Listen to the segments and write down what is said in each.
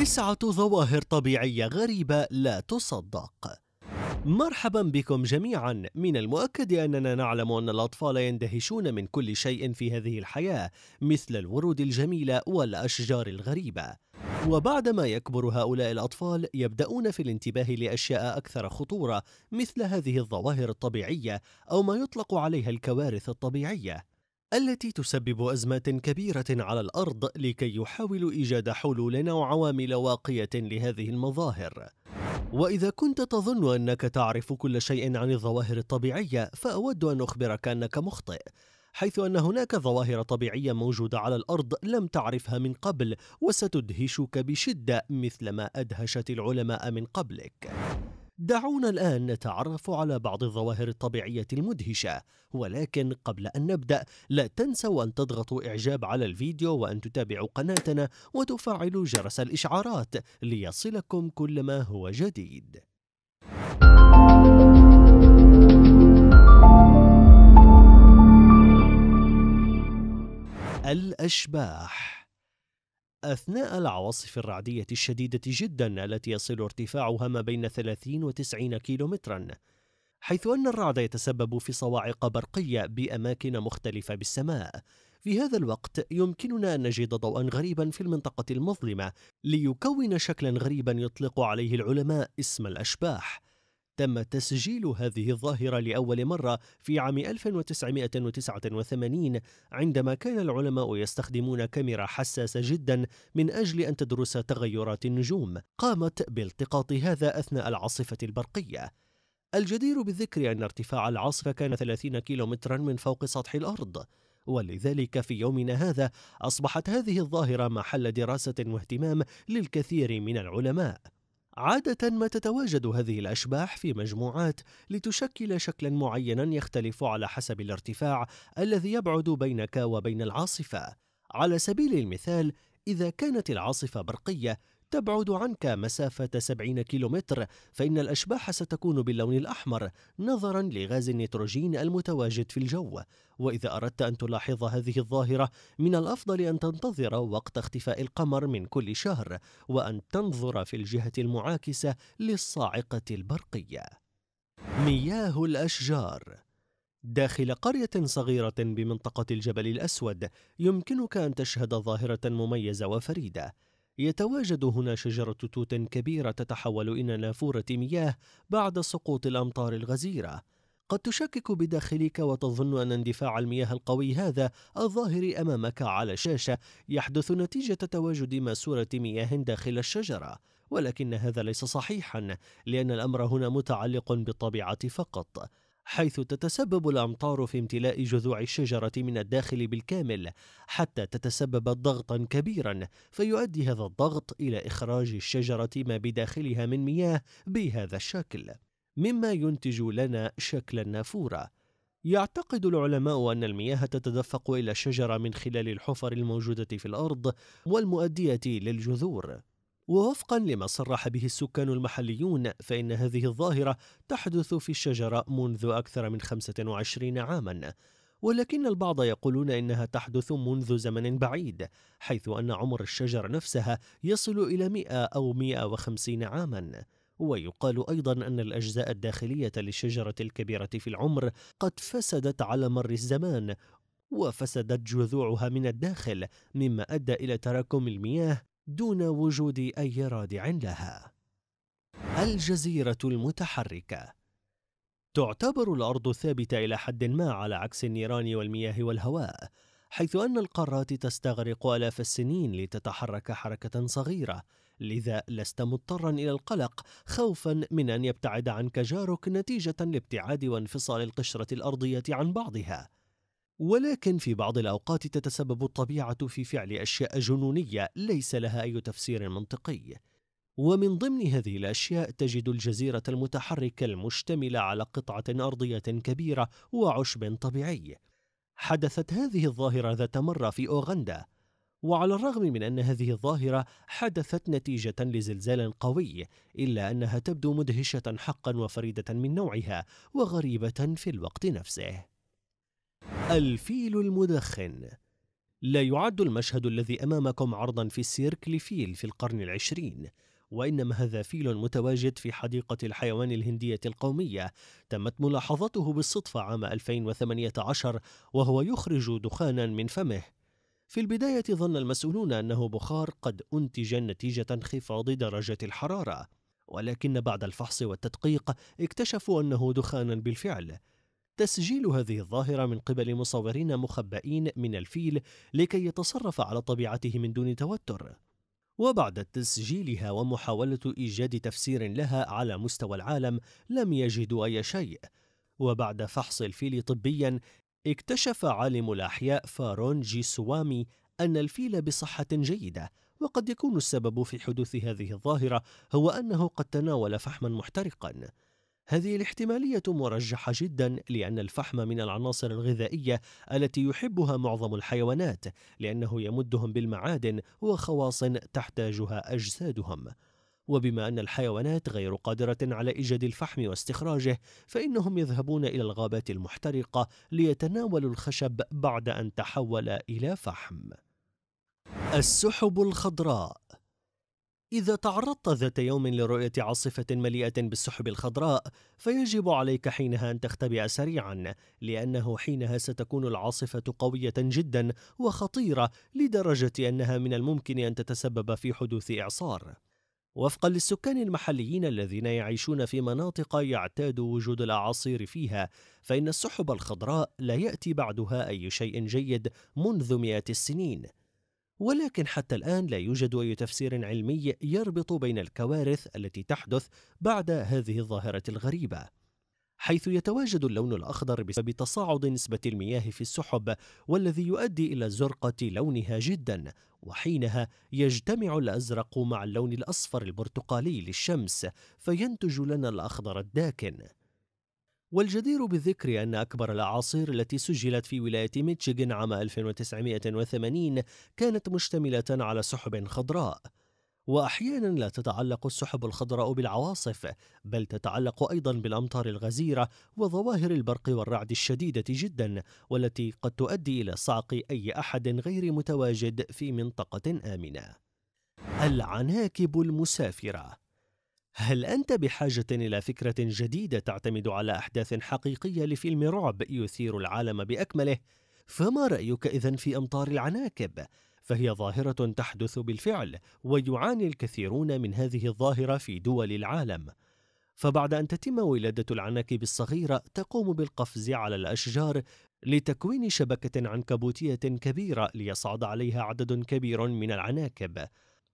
تسعة ظواهر طبيعية غريبة لا تصدق مرحبا بكم جميعا من المؤكد أننا نعلم أن الأطفال يندهشون من كل شيء في هذه الحياة مثل الورود الجميلة والأشجار الغريبة وبعدما يكبر هؤلاء الأطفال يبدأون في الانتباه لأشياء أكثر خطورة مثل هذه الظواهر الطبيعية أو ما يطلق عليها الكوارث الطبيعية التي تسبب أزمات كبيرة على الأرض لكي يحاولوا إيجاد حلول أو عوامل واقية لهذه المظاهر وإذا كنت تظن أنك تعرف كل شيء عن الظواهر الطبيعية فأود أن أخبرك أنك مخطئ حيث أن هناك ظواهر طبيعية موجودة على الأرض لم تعرفها من قبل وستدهشك بشدة مثل ما أدهشت العلماء من قبلك دعونا الآن نتعرف على بعض الظواهر الطبيعية المدهشة ولكن قبل أن نبدأ لا تنسوا أن تضغطوا إعجاب على الفيديو وأن تتابعوا قناتنا وتفعلوا جرس الإشعارات ليصلكم كل ما هو جديد الأشباح أثناء العواصف الرعدية الشديدة جدا التي يصل ارتفاعها ما بين 30 و 90 كيلومترا حيث أن الرعد يتسبب في صواعق برقية بأماكن مختلفة بالسماء في هذا الوقت يمكننا أن نجد ضوءا غريبا في المنطقة المظلمة ليكون شكلا غريبا يطلق عليه العلماء اسم الأشباح تم تسجيل هذه الظاهرة لأول مرة في عام 1989 عندما كان العلماء يستخدمون كاميرا حساسة جدا من أجل أن تدرس تغيرات النجوم قامت بالتقاط هذا أثناء العاصفة البرقية الجدير بالذكر أن ارتفاع العاصفة كان 30 كيلومترا من فوق سطح الأرض ولذلك في يومنا هذا أصبحت هذه الظاهرة محل دراسة واهتمام للكثير من العلماء عادة ما تتواجد هذه الأشباح في مجموعات لتشكل شكلا معينا يختلف على حسب الارتفاع الذي يبعد بينك وبين العاصفة على سبيل المثال إذا كانت العاصفة برقية تبعد عنك مسافة 70 كيلومتر فإن الأشباح ستكون باللون الأحمر نظرا لغاز النيتروجين المتواجد في الجو وإذا أردت أن تلاحظ هذه الظاهرة من الأفضل أن تنتظر وقت اختفاء القمر من كل شهر وأن تنظر في الجهة المعاكسة للصاعقة البرقية مياه الأشجار داخل قرية صغيرة بمنطقة الجبل الأسود يمكنك أن تشهد ظاهرة مميزة وفريدة يتواجد هنا شجرة توت كبيرة تتحول إلى نافورة مياه بعد سقوط الأمطار الغزيرة قد تشكك بداخلك وتظن أن اندفاع المياه القوي هذا الظاهر أمامك على شاشة يحدث نتيجة تواجد ماسورة مياه داخل الشجرة ولكن هذا ليس صحيحا لأن الأمر هنا متعلق بالطبيعة فقط حيث تتسبب الأمطار في امتلاء جذوع الشجرة من الداخل بالكامل حتى تتسبب ضغطا كبيرا فيؤدي هذا الضغط إلى إخراج الشجرة ما بداخلها من مياه بهذا الشكل مما ينتج لنا شكل النافورة يعتقد العلماء أن المياه تتدفق إلى الشجرة من خلال الحفر الموجودة في الأرض والمؤدية للجذور ووفقا لما صرح به السكان المحليون فإن هذه الظاهرة تحدث في الشجرة منذ أكثر من 25 عاما ولكن البعض يقولون إنها تحدث منذ زمن بعيد حيث أن عمر الشجرة نفسها يصل إلى 100 أو 150 عاماً ويقال أيضا أن الأجزاء الداخلية للشجرة الكبيرة في العمر قد فسدت على مر الزمان وفسدت جذوعها من الداخل مما أدى إلى تراكم المياه دون وجود أي رادع لها الجزيرة المتحركة تعتبر الأرض الثابتة إلى حد ما على عكس النيران والمياه والهواء حيث أن القارات تستغرق آلاف السنين لتتحرك حركة صغيرة لذا لست مضطرا إلى القلق خوفا من أن يبتعد عنك جارك نتيجة لابتعاد وانفصال القشرة الأرضية عن بعضها ولكن في بعض الأوقات تتسبب الطبيعة في فعل أشياء جنونية ليس لها أي تفسير منطقي ومن ضمن هذه الأشياء تجد الجزيرة المتحركة المشتملة على قطعة أرضية كبيرة وعشب طبيعي حدثت هذه الظاهرة ذات مرة في أوغندا وعلى الرغم من أن هذه الظاهرة حدثت نتيجة لزلزال قوي إلا أنها تبدو مدهشة حقا وفريدة من نوعها وغريبة في الوقت نفسه الفيل المدخن لا يعد المشهد الذي أمامكم عرضا في السيرك لفيل في القرن العشرين وإنما هذا فيل متواجد في حديقة الحيوان الهندية القومية تمت ملاحظته بالصدفة عام 2018 وهو يخرج دخانا من فمه في البداية ظن المسؤولون أنه بخار قد أنتج نتيجة انخفاض درجة الحرارة ولكن بعد الفحص والتدقيق اكتشفوا أنه دخانا بالفعل تسجيل هذه الظاهرة من قبل مصورين مخبئين من الفيل لكي يتصرف على طبيعته من دون توتر وبعد تسجيلها ومحاولة إيجاد تفسير لها على مستوى العالم لم يجدوا أي شيء وبعد فحص الفيل طبيا اكتشف عالم الأحياء فارون جي سوامي أن الفيل بصحة جيدة وقد يكون السبب في حدوث هذه الظاهرة هو أنه قد تناول فحما محترقا هذه الاحتمالية مرجحة جدا لأن الفحم من العناصر الغذائية التي يحبها معظم الحيوانات لأنه يمدهم بالمعادن وخواص تحتاجها أجسادهم وبما أن الحيوانات غير قادرة على إيجاد الفحم واستخراجه فإنهم يذهبون إلى الغابات المحترقة ليتناولوا الخشب بعد أن تحول إلى فحم السحب الخضراء إذا تعرضت ذات يوم لرؤية عاصفة مليئة بالسحب الخضراء فيجب عليك حينها أن تختبئ سريعا لأنه حينها ستكون العاصفة قوية جدا وخطيرة لدرجة أنها من الممكن أن تتسبب في حدوث إعصار وفقا للسكان المحليين الذين يعيشون في مناطق يعتاد وجود الاعاصير فيها فان السحب الخضراء لا ياتي بعدها اي شيء جيد منذ مئات السنين ولكن حتى الآن لا يوجد أي تفسير علمي يربط بين الكوارث التي تحدث بعد هذه الظاهرة الغريبة حيث يتواجد اللون الأخضر بسبب تصاعد نسبة المياه في السحب والذي يؤدي إلى زرقة لونها جدا وحينها يجتمع الأزرق مع اللون الأصفر البرتقالي للشمس فينتج لنا الأخضر الداكن والجدير بالذكر أن أكبر الأعاصير التي سجلت في ولاية ميتشيغن عام 1980 كانت مشتملة على سحب خضراء وأحيانا لا تتعلق السحب الخضراء بالعواصف بل تتعلق أيضا بالأمطار الغزيرة وظواهر البرق والرعد الشديدة جدا والتي قد تؤدي إلى صعق أي أحد غير متواجد في منطقة آمنة العناكب المسافرة هل أنت بحاجة إلى فكرة جديدة تعتمد على أحداث حقيقية لفيلم رعب يثير العالم بأكمله؟ فما رأيك إذا في أمطار العناكب؟ فهي ظاهرة تحدث بالفعل ويعاني الكثيرون من هذه الظاهرة في دول العالم فبعد أن تتم ولادة العناكب الصغيرة تقوم بالقفز على الأشجار لتكوين شبكة عنكبوتية كبيرة ليصعد عليها عدد كبير من العناكب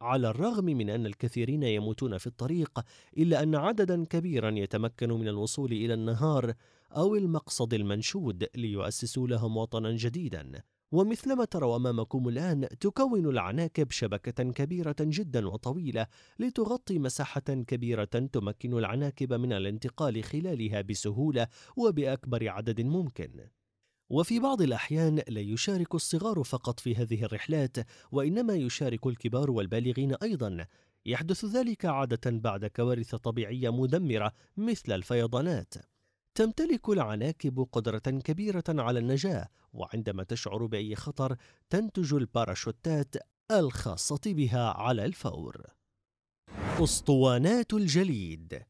على الرغم من أن الكثيرين يموتون في الطريق إلا أن عددا كبيرا يتمكن من الوصول إلى النهار أو المقصد المنشود ليؤسسوا لهم وطنا جديدا ومثلما تروا أمامكم الآن تكون العناكب شبكة كبيرة جدا وطويلة لتغطي مساحة كبيرة تمكن العناكب من الانتقال خلالها بسهولة وبأكبر عدد ممكن وفي بعض الأحيان لا يشارك الصغار فقط في هذه الرحلات وإنما يشارك الكبار والبالغين أيضا يحدث ذلك عادة بعد كوارث طبيعية مدمرة مثل الفيضانات تمتلك العناكب قدرة كبيرة على النجاة وعندما تشعر بأي خطر تنتج الباراشوتات الخاصة بها على الفور أسطوانات الجليد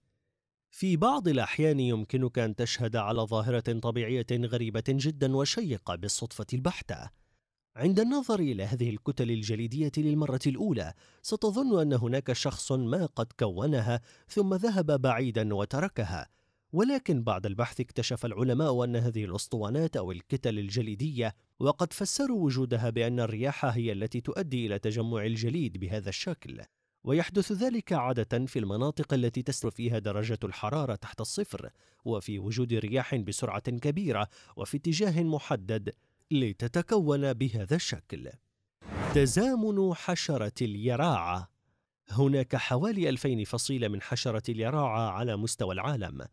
في بعض الأحيان يمكنك أن تشهد على ظاهرة طبيعية غريبة جدا وشيقة بالصدفة البحتة عند النظر إلى هذه الكتل الجليدية للمرة الأولى ستظن أن هناك شخص ما قد كونها ثم ذهب بعيدا وتركها ولكن بعد البحث اكتشف العلماء أن هذه الأسطوانات أو الكتل الجليدية وقد فسروا وجودها بأن الرياح هي التي تؤدي إلى تجمع الجليد بهذا الشكل ويحدث ذلك عادة في المناطق التي تسر فيها درجة الحرارة تحت الصفر وفي وجود رياح بسرعة كبيرة وفي اتجاه محدد لتتكون بهذا الشكل تزامن حشرة اليراعة هناك حوالي 2000 فصيلة من حشرة اليراعة على مستوى العالم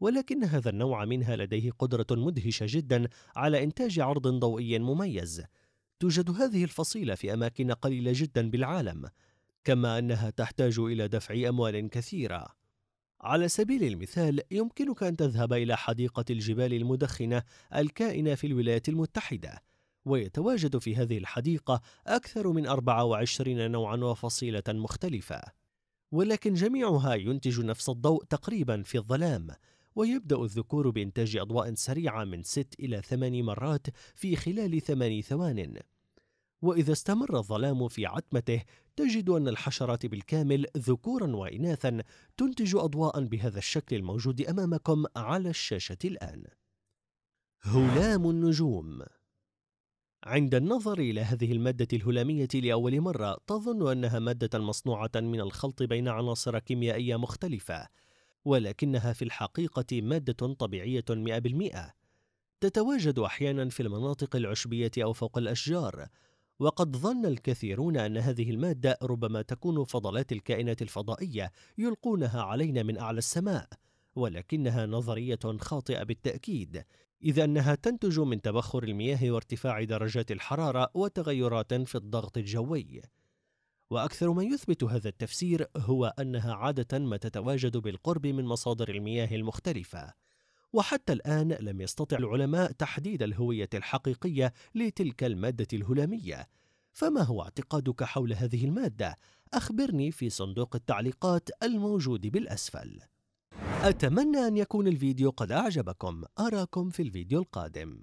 ولكن هذا النوع منها لديه قدرة مدهشة جدا على إنتاج عرض ضوئي مميز توجد هذه الفصيلة في أماكن قليلة جدا بالعالم كما انها تحتاج الى دفع اموال كثيره على سبيل المثال يمكنك ان تذهب الى حديقه الجبال المدخنه الكائنه في الولايات المتحده ويتواجد في هذه الحديقه اكثر من 24 نوعا وفصيله مختلفه ولكن جميعها ينتج نفس الضوء تقريبا في الظلام ويبدأ الذكور بإنتاج أضواء سريعة من 6 إلى 8 مرات في خلال 8 ثوان واذا استمر الظلام في عتمته تجد ان الحشرات بالكامل ذكورا واناثا تنتج اضواء بهذا الشكل الموجود امامكم على الشاشه الان هلام النجوم عند النظر إلى هذه المادة الهلامية لأول مرة تظن أنها مادة مصنوعة من الخلط بين عناصر كيميائية مختلفة ولكنها في الحقيقة مادة طبيعية 100% تتواجد أحيانا في المناطق العشبية أو فوق الأشجار وقد ظن الكثيرون أن هذه المادة ربما تكون فضلات الكائنات الفضائية يلقونها علينا من أعلى السماء ولكنها نظرية خاطئة بالتأكيد إذ أنها تنتج من تبخر المياه وارتفاع درجات الحرارة وتغيرات في الضغط الجوي وأكثر ما يثبت هذا التفسير هو أنها عادة ما تتواجد بالقرب من مصادر المياه المختلفة وحتى الآن لم يستطع العلماء تحديد الهوية الحقيقية لتلك المادة الهلامية فما هو اعتقادك حول هذه المادة؟ أخبرني في صندوق التعليقات الموجود بالأسفل أتمنى أن يكون الفيديو قد أعجبكم أراكم في الفيديو القادم